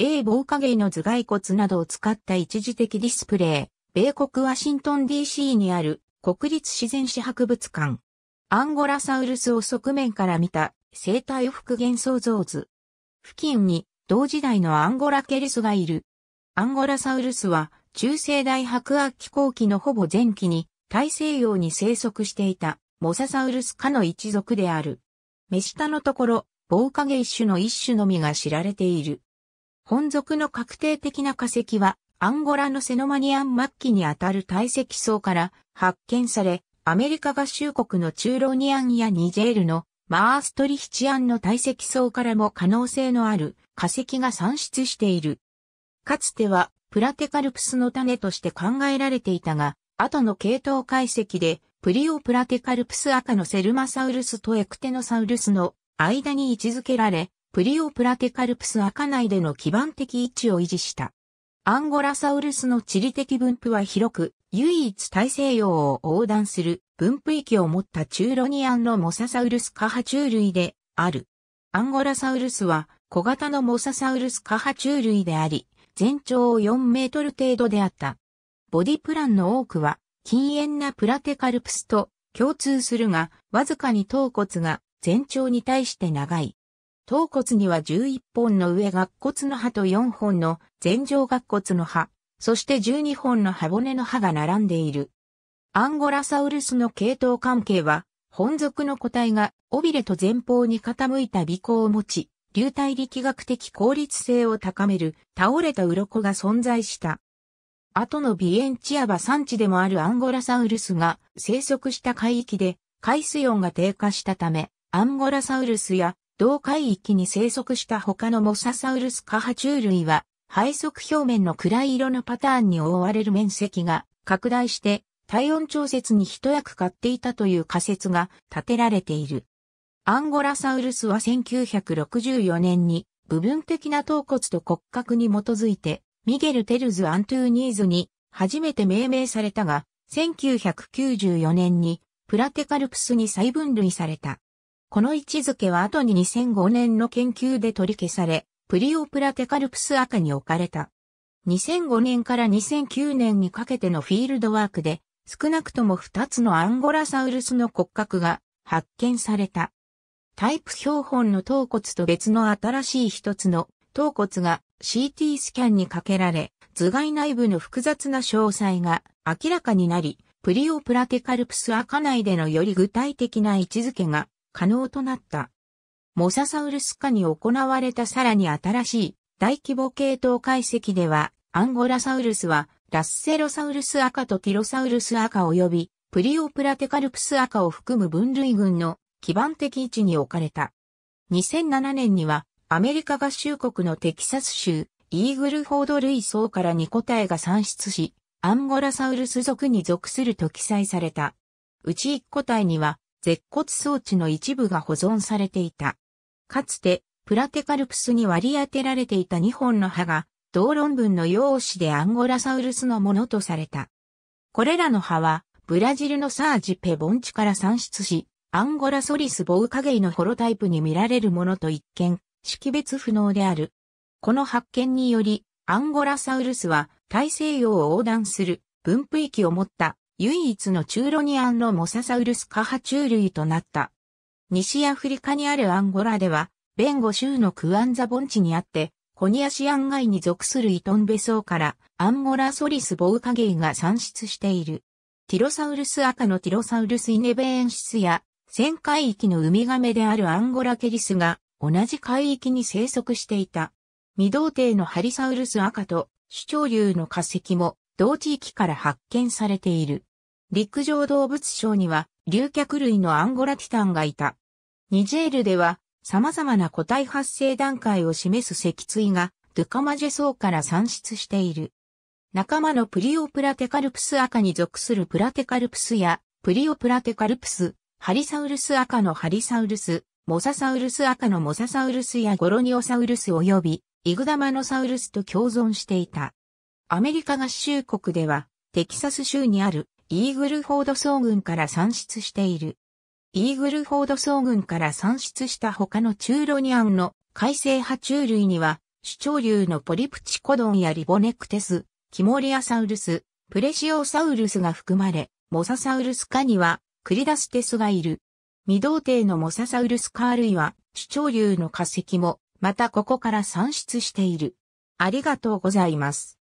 A ゲ影の頭蓋骨などを使った一時的ディスプレイ、米国ワシントン DC にある国立自然史博物館。アンゴラサウルスを側面から見た生態復元創造図。付近に同時代のアンゴラケルスがいる。アンゴラサウルスは中世代白亜紀後期のほぼ前期に大西洋に生息していたモササウルス科の一族である。目下のところ、棒ゲ一種の一種のみが知られている。本属の確定的な化石は、アンゴラのセノマニアン末期にあたる堆積層から発見され、アメリカ合衆国のチューロニアンやニジェールのマーストリヒチアンの堆積層からも可能性のある化石が産出している。かつてはプラテカルプスの種として考えられていたが、後の系統解析でプリオプラテカルプス赤のセルマサウルスとエクテノサウルスの間に位置づけられ、プリオプラテカルプス赤内での基盤的位置を維持した。アンゴラサウルスの地理的分布は広く、唯一大西洋を横断する分布域を持ったチューロニアンのモササウルス科ュ虫類である。アンゴラサウルスは小型のモササウルス科ュ虫類であり、全長4メートル程度であった。ボディプランの多くは禁煙なプラテカルプスと共通するが、わずかに頭骨が全長に対して長い。頭骨には11本の上顎骨の歯と4本の前上顎骨の歯、そして12本の歯骨の歯が並んでいる。アンゴラサウルスの系統関係は、本属の個体が尾びれと前方に傾いた尾行を持ち、流体力学的効率性を高める倒れた鱗が存在した。後のビエンチアバ産地でもあるアンゴラサウルスが生息した海域で海水温が低下したため、アンゴラサウルスや同海域に生息した他のモササウルス科爬虫類は、配側表面の暗い色のパターンに覆われる面積が拡大して体温調節に一役買っていたという仮説が立てられている。アンゴラサウルスは1964年に部分的な頭骨と骨格に基づいてミゲル・テルズ・アントゥーニーズに初めて命名されたが1994年にプラテカルプスに再分類された。この位置づけは後に2005年の研究で取り消され、プリオプラテカルプス赤に置かれた。2005年から2009年にかけてのフィールドワークで、少なくとも2つのアンゴラサウルスの骨格が発見された。タイプ標本の頭骨と別の新しい一つの頭骨が CT スキャンにかけられ、頭蓋内部の複雑な詳細が明らかになり、プリオプラテカルプス赤内でのより具体的な位置づけが可能となった。モササウルス下に行われたさらに新しい大規模系統解析では、アンゴラサウルスはラッセロサウルス赤とティロサウルス赤及びプリオプラテカルプス赤を含む分類群の基盤的位置に置かれた。2007年にはアメリカ合衆国のテキサス州イーグルフォード類層から2個体が産出し、アンゴラサウルス属に属すると記載された。うち1個体には舌骨装置の一部が保存されていた。かつて、プラテカルプスに割り当てられていた2本の歯が、同論文の用紙でアンゴラサウルスのものとされた。これらの歯は、ブラジルのサージ・ペボンチから産出し、アンゴラソリス・ボウカゲイのホロタイプに見られるものと一見、識別不能である。この発見により、アンゴラサウルスは大西洋を横断する分布域を持った唯一のチューロニアンのモササウルス科爬虫類となった。西アフリカにあるアンゴラでは、ベンゴ州のクアンザ盆地にあって、コニアシアン街に属するイトンベソウからアンゴラソリスボウカゲイが産出している。ティロサウルス赤のティロサウルスイネベエンシスや、全海域のウミガメであるアンゴラケリスが同じ海域に生息していた。未童貞のハリサウルス赤と主張流の化石も同地域から発見されている。陸上動物省には、竜脚類のアンゴラティタンがいた。ニジェールでは、様々な個体発生段階を示す脊椎が、ドゥカマジェ層から産出している。仲間のプリオプラテカルプス赤に属するプラテカルプスや、プリオプラテカルプス、ハリサウルス赤のハリサウルス、モササウルス赤のモササウルスやゴロニオサウルス及び、イグダマノサウルスと共存していた。アメリカ合衆国では、テキサス州にあるイーグルフォード総軍から産出している。イーグルフォード総軍から産出した他のチューロニアンの海星派虫類には、主潮流のポリプチコドンやリボネクテス、キモリアサウルス、プレシオサウルスが含まれ、モササウルス科にはクリダステスがいる。未童定のモササウルス科類は、主潮流の化石も、またここから産出している。ありがとうございます。